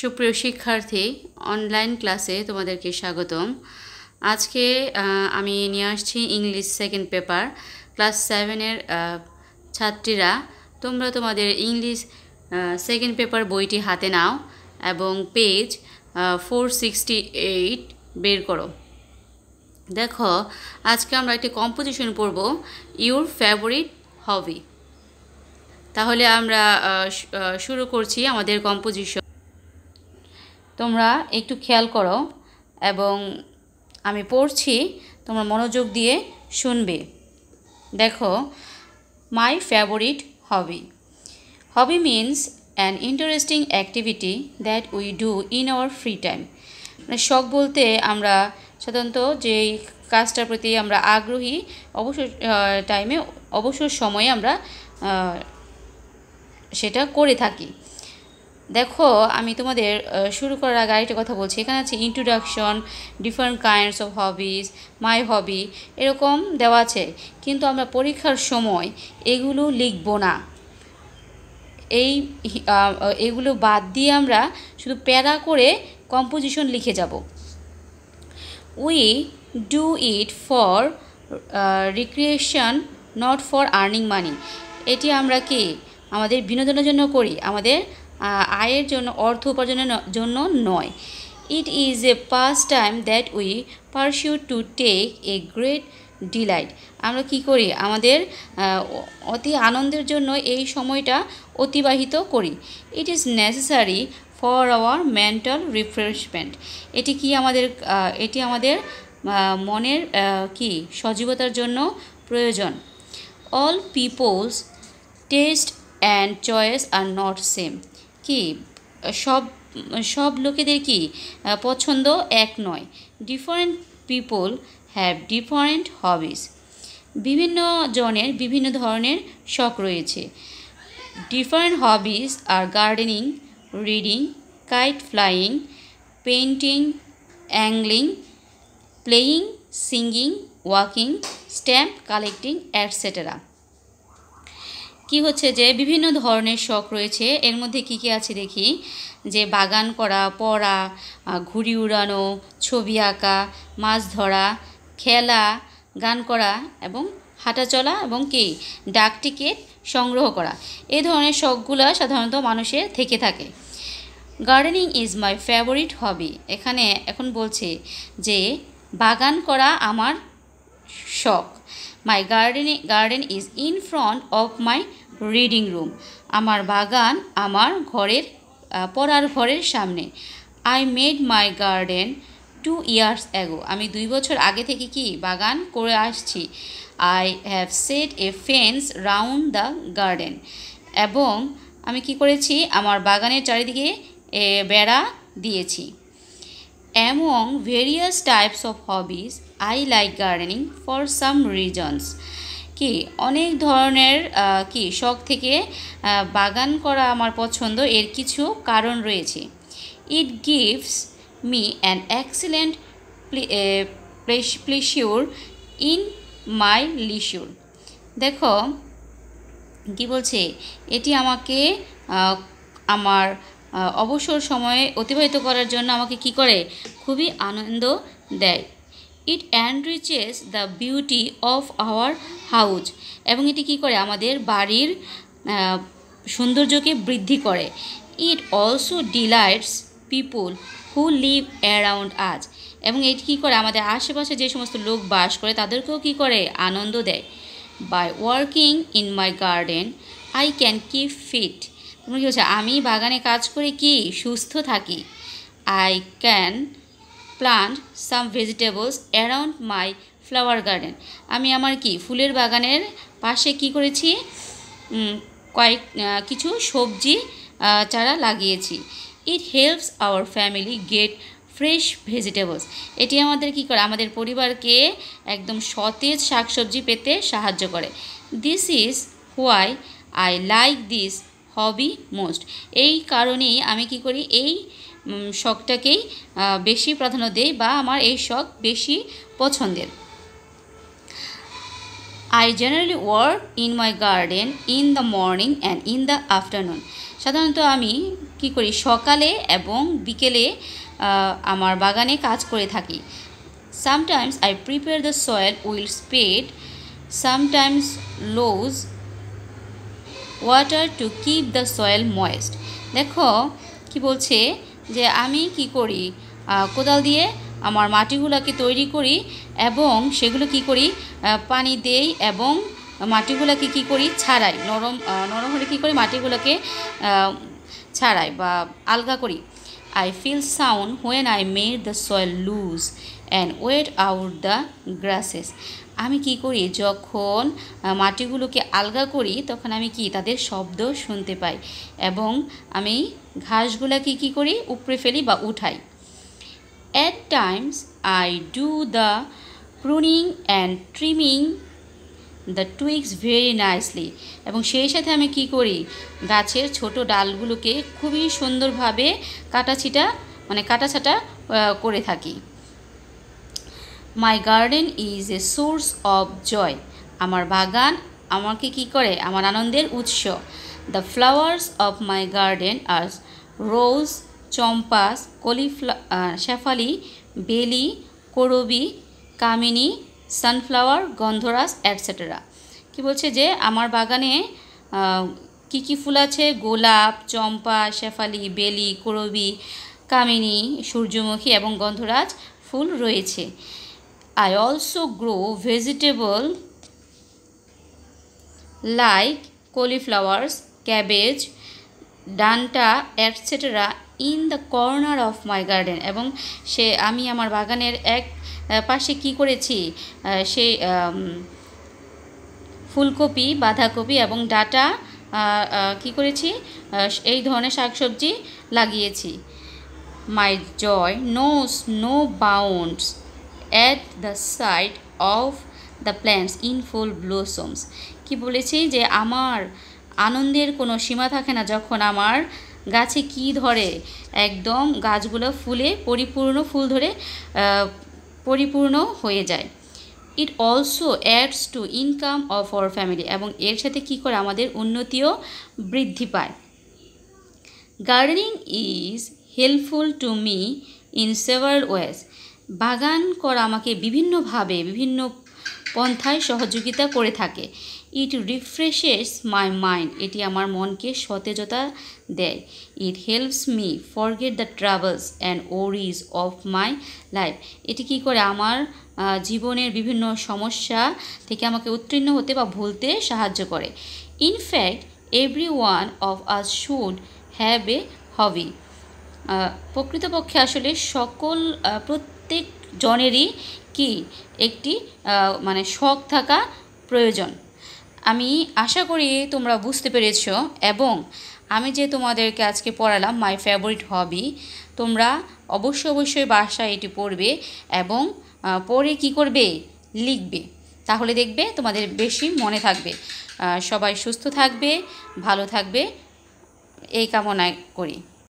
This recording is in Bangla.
সুপ্রিয় শিক্ষার্থী অনলাইন ক্লাসে তোমাদেরকে স্বাগতম আজকে আমি নিয়ে আসছি ইংলিশ সেকেন্ড পেপার ক্লাস সেভেনের ছাত্রীরা তোমরা তোমাদের ইংলিশ সেকেন্ড পেপার বইটি হাতে নাও এবং পেজ ফোর সিক্সটি এইট বের করো দেখো আজকে আমরা একটি কম্পোজিশন পড়ব ইউর ফেভারিট হবি তাহলে আমরা শুরু করছি আমাদের কম্পোজিশন তোমরা একটু খেয়াল করো এবং আমি পড়ছি তোমরা মনোযোগ দিয়ে শুনবে দেখো my favourite hobby hobby means an interesting activity that we do in our free time মানে শখ বলতে আমরা সাধারণত যেই কাজটার প্রতি আমরা আগ্রহী অবসর টাইমে অবসর সময়ে আমরা সেটা করে থাকি দেখো আমি তোমাদের শুরু করার আগে আরেকটা কথা বলছি এখানে আছে introduction different kinds of hobbies my hobby এরকম দেওয়া আছে কিন্তু আমরা পরীক্ষার সময় এগুলো লিখব না এই এগুলো বাদ দিয়ে আমরা শুধু প্যারা করে কম্পোজিশন লিখে যাব we do it for recreation not for earning money এটি আমরা কি আমাদের বিনোদনের জন্য করি আমাদের আয়ের জন্য অর্থ উপার্জনের জন্য নয় it is a first time that we pursue to take a great delight আমরা কি করি আমাদের অতি আনন্দের জন্য এই সময়টা অতিবাহিত করি it is necessary for our mental refreshment এটি কি আমাদের এটি আমাদের মনের কি সজীবতার জন্য প্রয়োজন all peoples taste and choice are not same কি সব সব লোকেদের কি পছন্দ এক নয় different people have different hobbies বিভিন্ন জনের বিভিন্ন ধরনের শখ রয়েছে different hobbies are gardening reading kite flying painting angling playing singing walking stamp collecting etcetera কি হচ্ছে যে বিভিন্ন ধরনের শখ রয়েছে এর মধ্যে কি কি আছে দেখি যে বাগান করা পড়া ঘুড়ি উড়ানো ছবি আঁকা মাছ ধরা খেলা গান করা এবং হাঁটা চলা এবং কি ডাক টিকিট সংগ্রহ করা এই ধরনের শখগুলো সাধারণত মানুষের থেকে থাকে gardening is my favourite hobby এখানে এখন বলছে যে বাগান করা আমার শখ my garden garden is in front of my reading room আমার বাগান আমার ঘরের পড়ার ঘরের সামনে I made my garden two years ago আমি দুই বছর আগে থেকে কি বাগান করে আসছি I have set a fence round the garden এবং আমি কি করেছি আমার বাগানের চারিদিকে বেড়া দিয়েছি among various types of hobbies I like gardening for some reasons কি অনেক ধরনের কি শখ থেকে বাগান করা আমার পছন্দ এর কিছু কারণ রয়েছে it gives me an excellent pleasure in my leisure দেখো কি বলছে এটি আমাকে আমার অবসর সময়ে অতিবাহিত করার জন্য আমাকে কি করে খুবই আনন্দ দেয় it enriches the beauty of our house এবং এটি কি করে আমাদের বাড়ির সৌন্দর্যকে বৃদ্ধি করে it also delights people who live around us এবং এটি কী করে আমাদের আশেপাশে যে সমস্ত লোক বাস করে তাদেরকেও কি করে আনন্দ দেয় by working in my garden I can keep fit কী হচ্ছে আমি বাগানে কাজ করে কি সুস্থ থাকি I can plant some vegetables around my flower garden আমি আমার কি ফুলের বাগানের পাশে কি করেছি কয়েক কিছু সবজি চারা লাগিয়েছি it helps our family get fresh vegetables এটি আমাদের কি করে আমাদের পরিবারকে একদম সতেজ শাকসবজি পেতে সাহায্য করে this is why I like this hobby most এই কারণেই আমি কি করি এই শখটাকেই বেশি প্রাধান্য দেই বা আমার এই শখ বেশি পছন্দের I generally work in my garden in the morning and in the afternoon সাধারণত আমি কি করি সকালে এবং বিকেলে আমার বাগানে কাজ করে থাকি sometimes I prepare the soil will spade sometimes loose water to keep the soil moist দেখো কি বলছে যে আমি কি করি কোদাল দিয়ে আমার মাটিগুলোকে তৈরি করি এবং সেগুলো কি করি পানি দেই এবং মাটিগুলোকে কি করি ছাড়াই নরম নরম হলে কী করি মাটিগুলোকে ছাড়াই বা আলগা করি I feel sound when I made the soil loose and weed out the grasses আমি কি করি যখন মাটিগুলোকে আলগা করি তখন আমি কি তাদের শব্দ শুনতে পাই এবং আমি ঘাসগুলাকে কি করি উপড়ে ফেলি বা উঠাই at times I do the pruning and trimming the twigs very nicely এবং সেই সাথে আমি কি করি গাছের ছোট ডালগুলোকে খুবই সুন্দরভাবে কাটাছিটা মানে কাটাছাটা করে থাকি my garden is a source of joy আমার বাগান আমাকে কি করে আমার আনন্দের উৎস the flowers of my garden are rose champas cauliflower shefali beli karabi Kamini sunflower গন্ধরাস etcetera কি বলছে যে আমার বাগানে কি কি ফুল আছে গোলাপ চম্পা শেফালি বেলি করবি কামিনী সূর্যমুখী এবং গন্ধরাজ ফুল রয়েছে I also grow vegetable like cauliflowers, cabbage, danta etcetera in the corner of my garden এবং সে আমি আমার বাগানের এক পাশে কি করেছি সেই ফুলকপি বাঁধাকপি এবং ডাটা কি করেছি এই ধরনের শাকসবজি লাগিয়েছি my joy knows no bounds at the side of the plants in full blossoms কি বলেছি যে আমার আনন্দের কোনো সীমা থাকে না যখন আমার গাছে কি ধরে একদম গাছগুলো ফুলে পরিপূর্ণ ফুল ধরে পরিপূর্ণ হয়ে যায় it also adds to income of our family এবং এর সাথে কি করে আমাদের উন্নতিও বৃদ্ধি পায় gardening is helpful to me in several ways বাগান করা আমাকে বিভিন্নভাবে বিভিন্ন পন্থায় সহযোগিতা করে থাকে ইট রিফ্রেশেস মাই মাইন্ড এটি আমার মনকে সতেজতা দেয় it helps me forget the travels and worries of my life এটি কি করে আমার জীবনের বিভিন্ন সমস্যা থেকে আমাকে উত্তীর্ণ হতে বা ভুলতে সাহায্য করে in fact every one of us should have a hobby প্রকৃতপক্ষে আসলে সকল প্রত্যেক প্রত্যেক জনেরই কি একটি মানে শখ থাকা প্রয়োজন আমি আশা করি তোমরা বুঝতে পেরেছ এবং আমি যে তোমাদেরকে আজকে পড়ালাম মাই ফেভারিট হবি তোমরা অবশ্যই অবশ্যই বাসায় এটি পড়বে এবং পড়ে কি করবে লিখবে তাহলে দেখবে তোমাদের বেশি মনে থাকবে সবাই সুস্থ থাকবে ভালো থাকবে এই কামনা করি